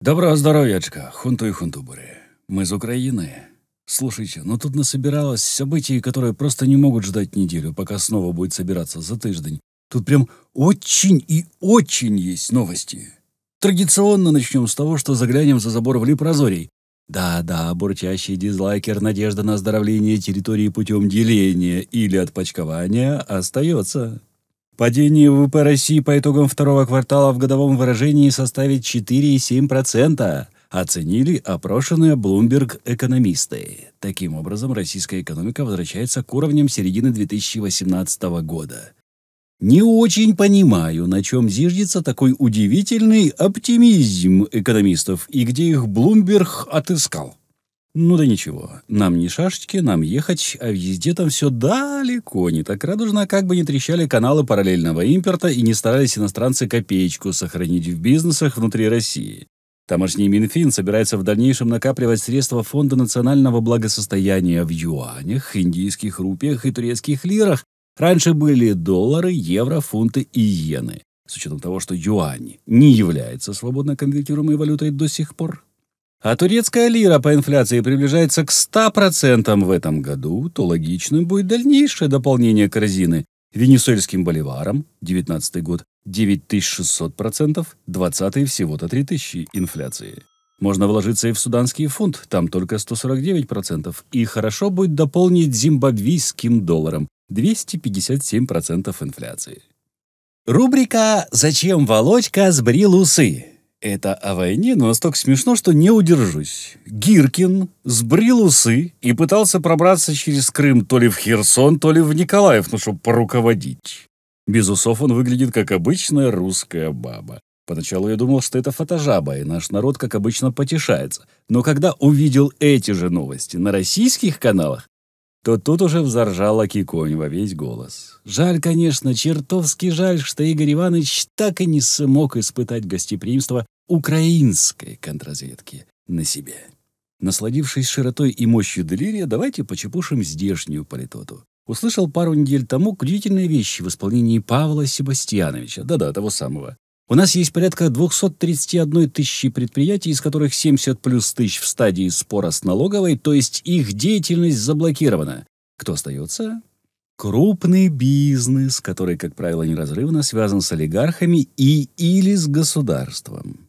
Доброго здоровьячка, хунту и хунтубури. Мы из Украины. Слушайте, ну тут насобиралось событий, которые просто не могут ждать неделю, пока снова будет собираться за тыждень. Тут прям очень и очень есть новости. Традиционно начнем с того, что заглянем за забор в Липрозорий. Да-да, бурчащий дизлайкер «Надежда на оздоровление территории путем деления или отпочкования» остается. Падение ВВП России по итогам второго квартала в годовом выражении составит 4,7%, оценили опрошенные Bloomberg экономисты. Таким образом, российская экономика возвращается к уровням середины 2018 года. Не очень понимаю, на чем зиждется такой удивительный оптимизм экономистов и где их Блумберг отыскал. Ну да ничего, нам не шашечки, нам ехать, а везде там все далеко не так радужно, как бы не трещали каналы параллельного импорта и не старались иностранцы копеечку сохранить в бизнесах внутри России. Тамошний Минфин собирается в дальнейшем накапливать средства Фонда национального благосостояния в юанях, индийских рупиях и турецких лирах. Раньше были доллары, евро, фунты и иены. С учетом того, что юань не является свободно конвертируемой валютой до сих пор, а турецкая лира по инфляции приближается к 100% в этом году, то логичным будет дальнейшее дополнение корзины венесуэльским боливаром, 19 год, 9600%, 20 всего-то 3000 инфляции. Можно вложиться и в суданский фунт, там только 149%, и хорошо будет дополнить зимбабвийским долларом, 257% инфляции. Рубрика «Зачем Володька сбрил усы?» Это о войне, но настолько смешно, что не удержусь. Гиркин сбрил усы и пытался пробраться через Крым то ли в Херсон, то ли в Николаев, ну, чтобы поруководить. Без усов он выглядит, как обычная русская баба. Поначалу я думал, что это фотожаба, и наш народ, как обычно, потешается. Но когда увидел эти же новости на российских каналах, то тут уже взоржала Киконь во весь голос. Жаль, конечно, чертовски жаль, что Игорь Иванович так и не смог испытать гостеприимство украинской контрразведки на себе. Насладившись широтой и мощью делирия, давайте почепушим здешнюю политоту. Услышал пару недель тому удивительные вещи в исполнении Павла Себастьяновича, да-да, того самого. У нас есть порядка 231 тысячи предприятий, из которых 70 плюс тысяч в стадии спора с налоговой, то есть их деятельность заблокирована. Кто остается? Крупный бизнес, который, как правило, неразрывно связан с олигархами и или с государством.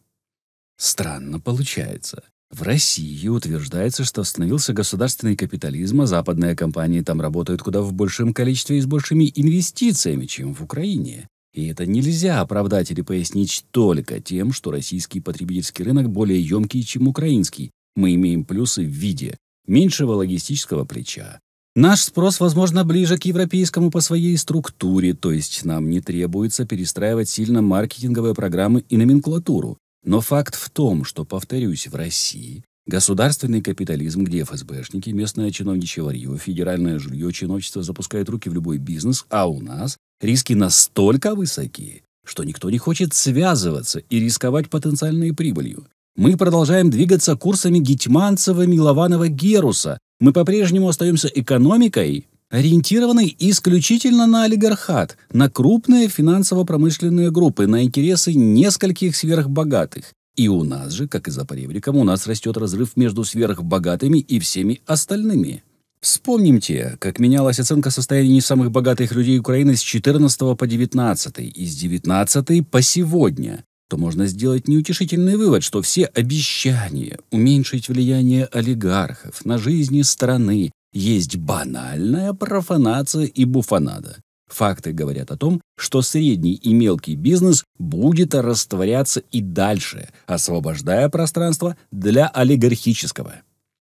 Странно получается. В России утверждается, что остановился государственный капитализм, а западные компании там работают куда в большем количестве и с большими инвестициями, чем в Украине. И это нельзя оправдать или пояснить только тем, что российский потребительский рынок более емкий, чем украинский. Мы имеем плюсы в виде меньшего логистического плеча. Наш спрос, возможно, ближе к европейскому по своей структуре, то есть нам не требуется перестраивать сильно маркетинговые программы и номенклатуру. Но факт в том, что, повторюсь, в России Государственный капитализм, где ФСБшники, местное чиновничье варье, федеральное жилье, чиновчество запускает руки в любой бизнес, а у нас риски настолько высоки, что никто не хочет связываться и рисковать потенциальной прибылью. Мы продолжаем двигаться курсами Гетьманцева, Милованова, Геруса. Мы по-прежнему остаемся экономикой, ориентированной исключительно на олигархат, на крупные финансово-промышленные группы, на интересы нескольких сверхбогатых. И у нас же, как и за поребриком, у нас растет разрыв между сверхбогатыми и всеми остальными. Вспомним те, как менялась оценка состояния самых богатых людей Украины с 14 по 19 и с 19 по сегодня то можно сделать неутешительный вывод, что все обещания уменьшить влияние олигархов на жизни страны есть банальная профанация и буфанада. Факты говорят о том, что средний и мелкий бизнес будет растворяться и дальше, освобождая пространство для олигархического.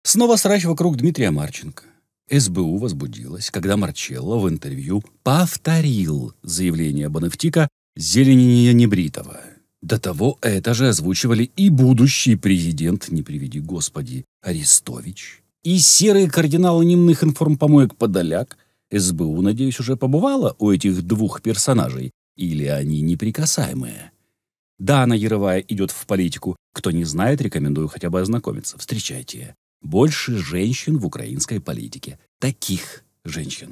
Снова срач вокруг Дмитрия Марченко. СБУ возбудилась, когда Марчелло в интервью повторил заявление Бонефтика «Зеленение Небритова. До того это же озвучивали и будущий президент, не приведи господи, Арестович, и серые кардиналы немных информпомоек Подоляк, СБУ, надеюсь, уже побывала у этих двух персонажей, или они неприкасаемые. Да, она Яровая идет в политику. Кто не знает, рекомендую хотя бы ознакомиться. Встречайте. Больше женщин в украинской политике Таких женщин.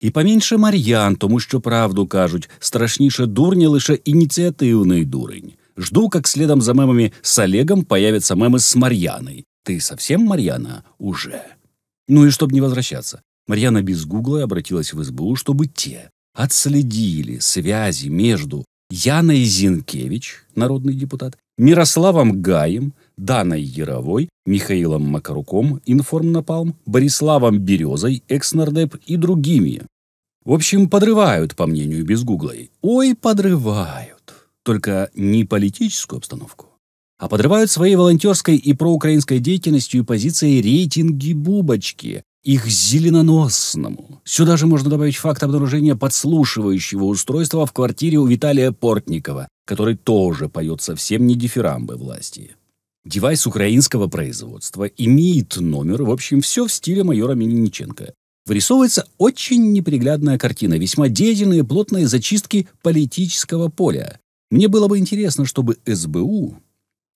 І поменьше Мар'ян, тому що правду кажуть, страшніше дурні лише ініціативний дурень. Жду, як слідом за мемами з Олегом появятся мемы з Мар'яной. Ти совсем Мар'яна уже. Ну і щоб не возвращаться. Марьяна без гугла обратилась в СБУ, чтобы те отследили связи между Яной Зинкевич, народный депутат, Мирославом Гаем, Даной Яровой, Михаилом Макаруком, информнапалм, Бориславом Березой, экснардеп и другими. В общем, подрывают, по мнению Безгугла, Ой, подрывают. Только не политическую обстановку, а подрывают своей волонтерской и проукраинской деятельностью и позицией рейтинги Бубочки, их зеленоносному. Сюда же можно добавить факт обнаружения подслушивающего устройства в квартире у Виталия Портникова, который тоже поет совсем не дифирамбы власти. Девайс украинского производства имеет номер, в общем, все в стиле майора Мельниченко. Вырисовывается очень неприглядная картина, весьма деятельные плотные зачистки политического поля. Мне было бы интересно, чтобы СБУ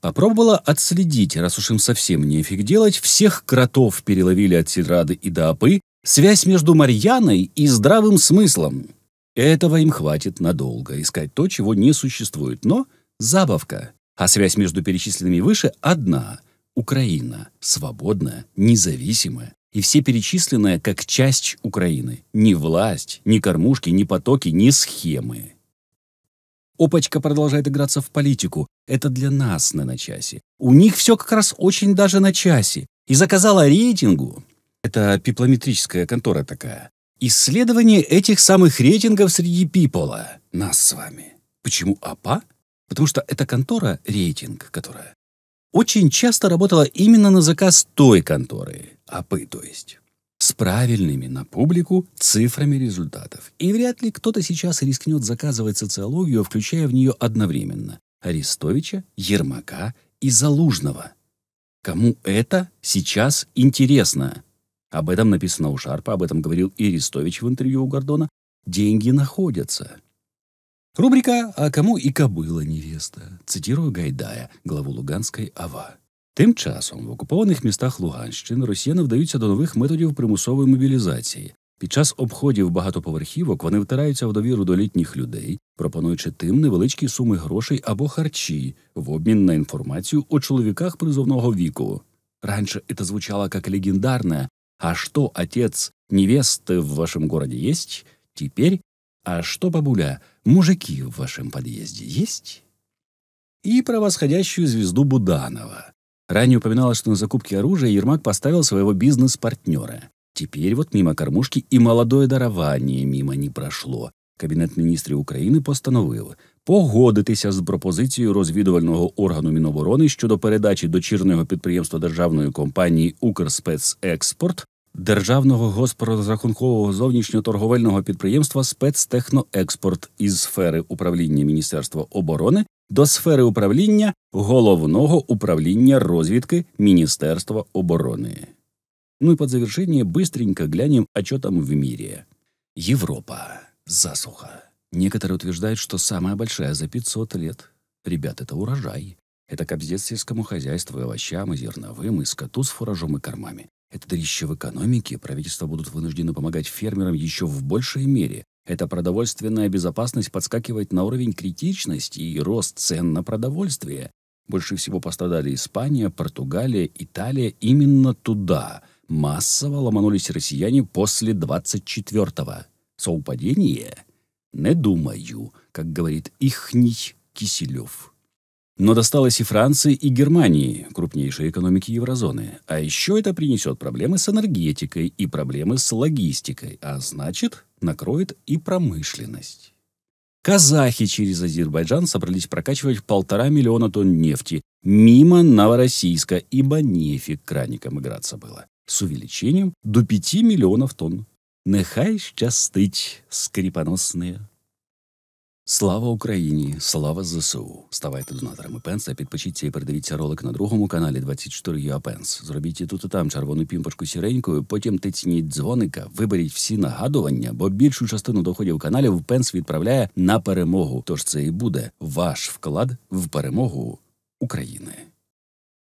Попробовала отследить, раз уж им совсем нефиг делать, всех кротов переловили от Сидрады и до Апы, связь между Марьяной и здравым смыслом. Этого им хватит надолго, искать то, чего не существует. Но забавка. А связь между перечисленными выше одна. Украина. Свободная, независимая. И все перечисленное как часть Украины. Ни власть, ни кормушки, ни потоки, ни схемы. Опачка продолжает играться в политику. Это для нас на начасе. У них все как раз очень даже на часе. И заказала рейтингу. Это пиплометрическая контора такая. Исследование этих самых рейтингов среди пипола. Нас с вами. Почему АПА? Потому что эта контора, рейтинг которая, очень часто работала именно на заказ той конторы, АПы то есть с правильными на публику цифрами результатов. И вряд ли кто-то сейчас рискнет заказывать социологию, включая в нее одновременно Арестовича, Ермака и Залужного. Кому это сейчас интересно? Об этом написано у Шарпа, об этом говорил и Арестович в интервью у Гордона. Деньги находятся. Рубрика «А кому и кобыла невеста?» Цитирую Гайдая, главу Луганской АВА. Тим часом в окупованих містах Луганщини росіяни вдаються до нових методів примусової мобілізації. Під час обходів багатоповерхівок вони втираються в довіру до літніх людей, пропонуючи тим невеличкі суми грошей або харчі в обмін на інформацію о чоловіках призовного віку. Раньше это звучало как легендарное «А что, отец, невесты в вашем городе есть?» Теперь «А что, бабуля, мужики в вашем подъезде есть?» И про восходящую звезду Буданова. Ранее упоминалось, что на закупки оружия Ермак поставил своего бизнес-партнера. Теперь вот мимо кормушки и молодое дарование мимо не прошло. Кабінет міністрів України постановив погодитися з пропозицією розвідувального органу Міноборони щодо передачі дочірнього підприємства державної компанії Укрспецекспорт державного госпорозрахункового зовнішньоторговельного підприємства Спецтехноекспорт із сфери управління Міністерства оборони до сфери управління Головного управления разведки Министерства обороны. Ну и под завершение быстренько глянем, о а чем там в мире. Европа. Засуха. Некоторые утверждают, что самая большая за 500 лет. Ребят, это урожай. Это кобздец сельскому хозяйству и овощам, и зерновым, и скоту с фуражом и кормами. Это дрище в экономике, правительства будут вынуждены помогать фермерам еще в большей мере, эта продовольственная безопасность подскакивает на уровень критичности и рост цен на продовольствие. Больше всего пострадали Испания, Португалия, Италия. Именно туда массово ломанулись россияне после 24-го. Соупадение? Не думаю, как говорит ихний Киселев. Но досталось и Франции, и Германии, крупнейшей экономике еврозоны. А еще это принесет проблемы с энергетикой и проблемы с логистикой, а значит, накроет и промышленность. Казахи через Азербайджан собрались прокачивать полтора миллиона тонн нефти мимо Новороссийска, ибо нефиг краником играться было. С увеличением до 5 миллионов тонн. Нехай счастыть, скрипоносные. Слава Україні! Слава ЗСУ! Ставайте донаторами пенса, підпишіться і передивіться ролик на другому каналі 24 Пенс. Зробіть і тут і там червону пімпочку сіренькою, потім тисніть дзвоника, виберіть всі нагадування, бо більшу частину доходів каналів пенс відправляє на перемогу. Тож це і буде ваш вклад в перемогу України.